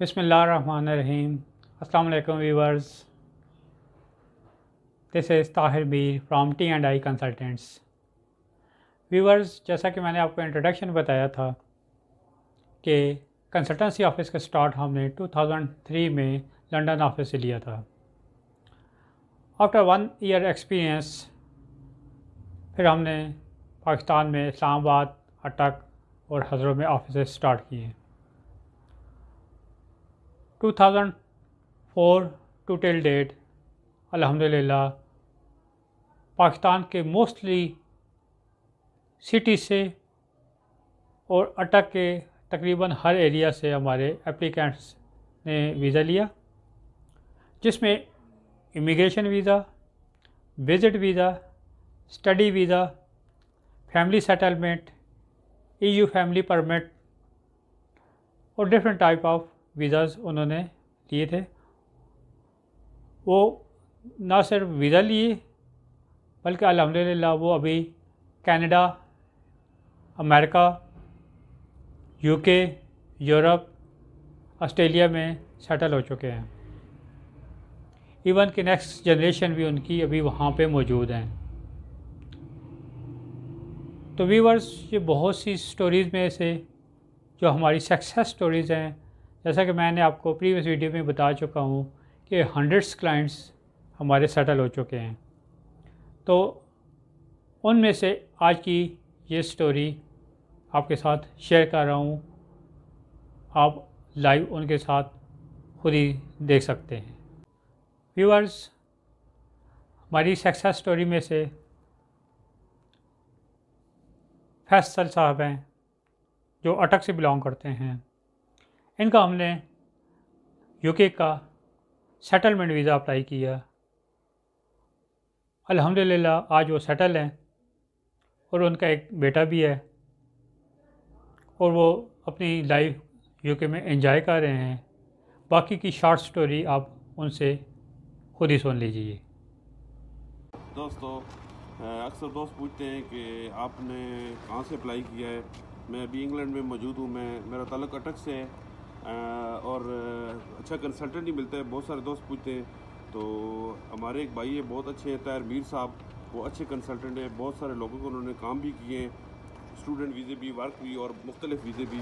बिसमीम् अल्लाम viewers this is Tahir Bir from T and I consultants viewers जैसा कि मैंने आपको इंट्रोडक्शन बताया था कि कंसल्टेंसी ऑफिस का स्टार्ट हमने 2003 में लंदन ऑफिस से लिया था आफ्टर वन ईयर एक्सपीरियंस फिर हमने पाकिस्तान में इस्लामाबाद अटक और हजरों में ऑफिस स्टार्ट किए 2004 टू टेल डेट अल्हम्दुलिल्लाह पाकिस्तान के मोस्टली सिटी से और अटक के तकरीबन हर एरिया से हमारे एप्लीकेंट्स ने वीज़ा लिया जिसमें immigration visa visit visa study visa family settlement EU family permit और डिफरेंट टाइप ऑफ वीज़ाज़ उन्होंने लिए थे वो ना सिर्फ वीज़ा लिए बल्कि अलहमदिल्ला वो अभी Canada America UK Europe Australia में सेटल हो चुके हैं इवन कि नेक्स्ट जनरेशन भी उनकी अभी वहाँ पे मौजूद हैं तो वीवर्स ये बहुत सी स्टोरीज़ में से जो हमारी सक्सेस स्टोरीज़ हैं जैसा कि मैंने आपको प्रीवियस वीडियो में बता चुका हूँ कि हंड्रेड्स क्लाइंट्स हमारे सेटल हो चुके हैं तो उनमें से आज की ये स्टोरी आपके साथ शेयर कर रहा हूँ आप लाइव उनके साथ खुद ही देख सकते हैं व्यूअर्स हमारी सक्सेस स्टोरी में से फैसल साहब हैं जो अटक से बिलोंग करते हैं इनका हमने यूके का सेटलमेंट वीज़ा अप्लाई किया अल्हम्दुलिल्लाह आज वो सेटल हैं और उनका एक बेटा भी है और वो अपनी लाइफ यूके में एंजॉय कर रहे हैं बाकी की शॉर्ट स्टोरी आप उनसे खुद ही सुन लीजिए दोस्तों अक्सर दोस्त पूछते हैं कि आपने कहाँ से अप्लाई किया है मैं अभी इंग्लैंड में मौजूद हूँ मैं मेरा ताल्लुक अटक से है और अच्छा कंसल्टेंट ही मिलता है बहुत सारे दोस्त पूछते हैं तो हमारे एक भाई है बहुत अच्छे हैं तायर मीर साहब वो अच्छे कंसल्टेंट हैं बहुत सारे लोगों को उन्होंने काम भी किए हैं स्टूडेंट वीज़े भी वर्क भी और मुख्तलिफ वीज़े भी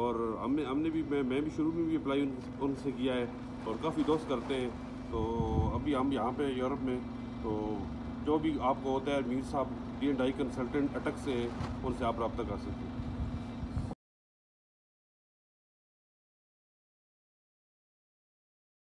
और हमने हमने भी मैं मैं भी शुरू में भी अप्लाई उनसे किया है और काफ़ी दोस्त करते हैं तो अभी हम यहाँ पे यूरोप में तो जो भी आपको होता है मीर साहब डी एंड आई कंसल्टेंट अटक से है उनसे आप रबता कर सकते हैं